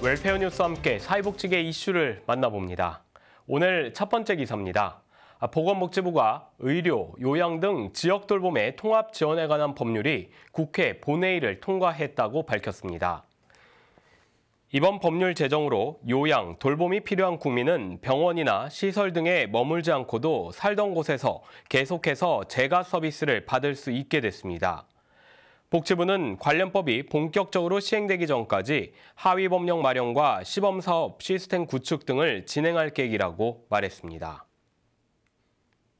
웰페어 뉴스와 함께 사회복지계 이슈를 만나봅니다. 오늘 첫 번째 기사입니다. 아, 보건복지부가 의료, 요양 등 지역 돌봄의 통합 지원에 관한 법률이 국회 본회의를 통과했다고 밝혔습니다. 이번 법률 제정으로 요양, 돌봄이 필요한 국민은 병원이나 시설 등에 머물지 않고도 살던 곳에서 계속해서 재가 서비스를 받을 수 있게 됐습니다. 복지부는 관련법이 본격적으로 시행되기 전까지 하위 법령 마련과 시범 사업, 시스템 구축 등을 진행할 계획이라고 말했습니다.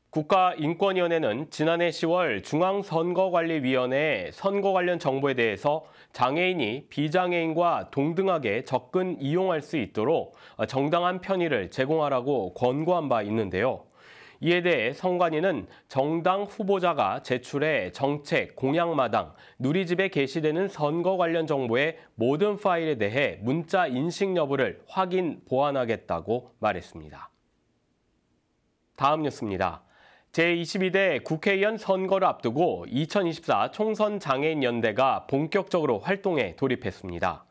국가인권위원회는 지난해 10월 중앙선거관리위원회에 선거 관련 정보에 대해서 장애인이 비장애인과 동등하게 접근 이용할 수 있도록 정당한 편의를 제공하라고 권고한 바 있는데요. 이에 대해 선관위는 정당 후보자가 제출해 정책, 공약마당, 누리집에 게시되는 선거 관련 정보의 모든 파일에 대해 문자 인식 여부를 확인, 보완하겠다고 말했습니다. 다음 뉴스입니다. 제22대 국회의원 선거를 앞두고 2024 총선 장애인 연대가 본격적으로 활동에 돌입했습니다.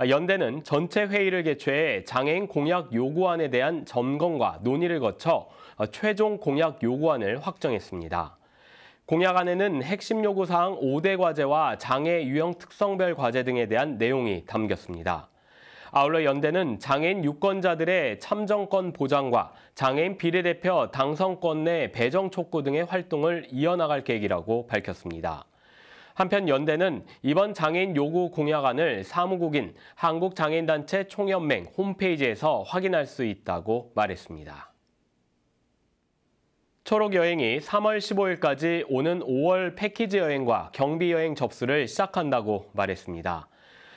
아, 연대는 전체 회의를 개최해 장애인 공약 요구안에 대한 점검과 논의를 거쳐 어, 최종 공약 요구안을 확정했습니다. 공약안에는 핵심 요구사항 5대 과제와 장애 유형 특성별 과제 등에 대한 내용이 담겼습니다. 아울러 연대는 장애인 유권자들의 참정권 보장과 장애인 비례대표 당선권 내 배정 촉구 등의 활동을 이어나갈 계획이라고 밝혔습니다. 한편 연대는 이번 장애인 요구 공약안을 사무국인 한국장애인단체 총연맹 홈페이지에서 확인할 수 있다고 말했습니다. 초록 여행이 3월 15일까지 오는 5월 패키지 여행과 경비 여행 접수를 시작한다고 말했습니다.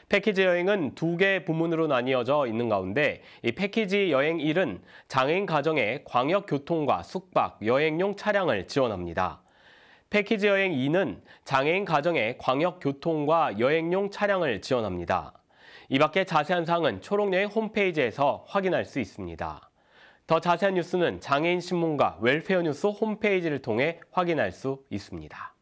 패키지 여행은 두 개 부문으로 나뉘어져 있는 가운데 이 패키지 여행 1은 장애인 가정에 광역 교통과 숙박, 여행용 차량을 지원합니다. 패키지 여행 2는 장애인 가정의 광역교통과 여행용 차량을 지원합니다. 이 밖에 자세한 사항은 초록여행 홈페이지에서 확인할 수 있습니다. 더 자세한 뉴스는 장애인 신문과 웰페어 뉴스 홈페이지를 통해 확인할 수 있습니다.